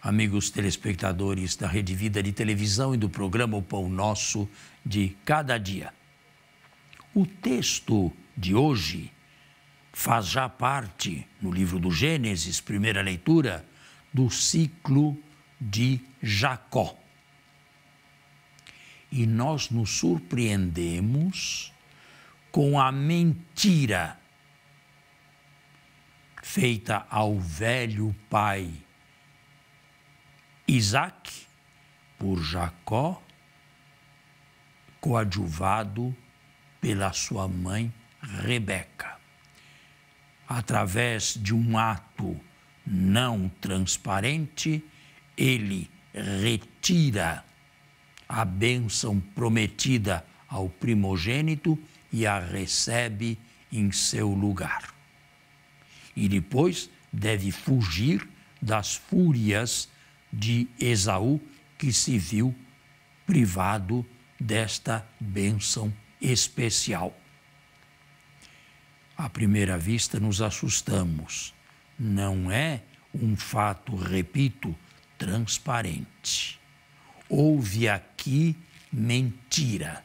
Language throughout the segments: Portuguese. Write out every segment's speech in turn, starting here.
amigos telespectadores da Rede Vida de televisão e do programa O Pão Nosso de cada dia. O texto de hoje faz já parte, no livro do Gênesis, primeira leitura, do ciclo de Jacó. E nós nos surpreendemos com a mentira feita ao velho pai Isaac, por Jacó, coadjuvado pela sua mãe Rebeca. Através de um ato não transparente, ele retira a bênção prometida ao primogênito e a recebe em seu lugar. E depois deve fugir das fúrias de Esaú, que se viu privado desta bênção especial. À primeira vista, nos assustamos. Não é um fato, repito, transparente. Houve aqui mentira.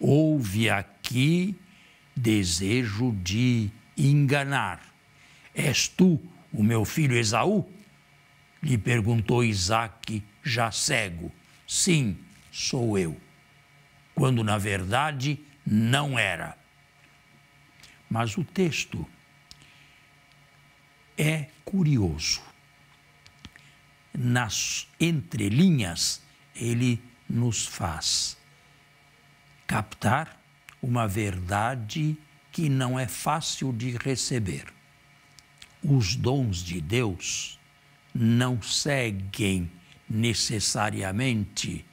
Houve aqui desejo de enganar. És tu o meu filho Esaú? Lhe perguntou Isaac, já cego. Sim, sou eu. Quando na verdade não era. Mas o texto é curioso. Nas entrelinhas, ele nos faz captar uma verdade que não é fácil de receber. Os dons de Deus não seguem necessariamente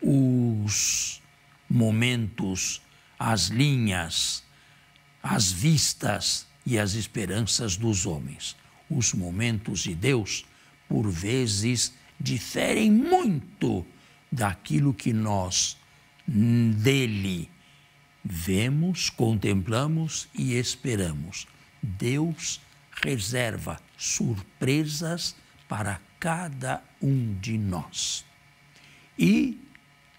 os momentos, as linhas, as vistas e as esperanças dos homens. Os momentos de Deus, por vezes, diferem muito daquilo que nós dele vemos, contemplamos e esperamos. Deus reserva surpresas para cada um de nós. E,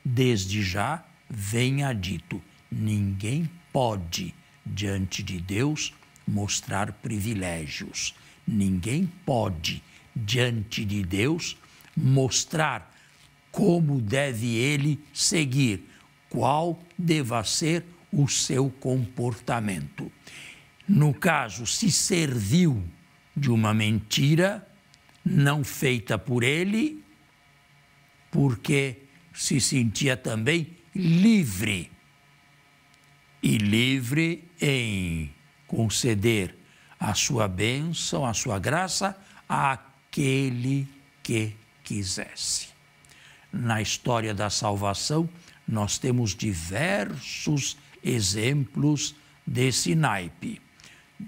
desde já, venha dito: ninguém pode, diante de Deus, mostrar privilégios. Ninguém pode, diante de Deus, mostrar como deve ele seguir, qual deva ser o seu comportamento. No caso, se serviu de uma mentira não feita por ele, porque se sentia também livre. E livre em conceder a sua bênção, a sua graça àquele que quisesse. Na história da salvação, nós temos diversos exemplos desse naipe.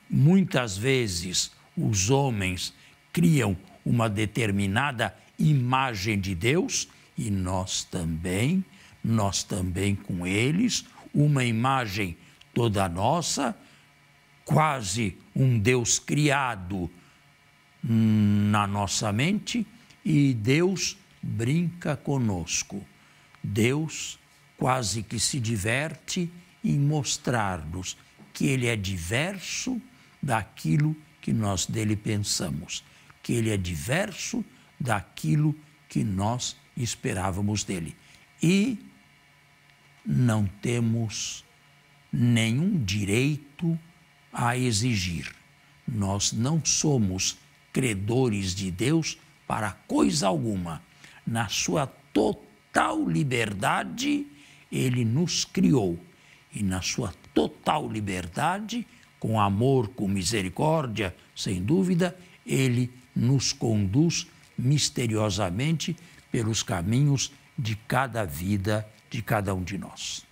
Muitas vezes os homens criam uma determinada imagem de Deus e nós também, nós também com eles, uma imagem toda nossa, quase um Deus criado na nossa mente e Deus brinca conosco. Deus quase que se diverte em mostrar-nos que Ele é diverso daquilo que nós dele pensamos, que ele é diverso daquilo que nós esperávamos dele. E não temos nenhum direito a exigir. Nós não somos credores de Deus para coisa alguma. Na sua total liberdade, ele nos criou. E na sua total liberdade, com amor, com misericórdia, sem dúvida, ele nos conduz misteriosamente pelos caminhos de cada vida de cada um de nós.